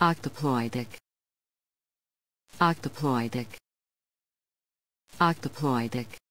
octoploidic octoploidic octoploidic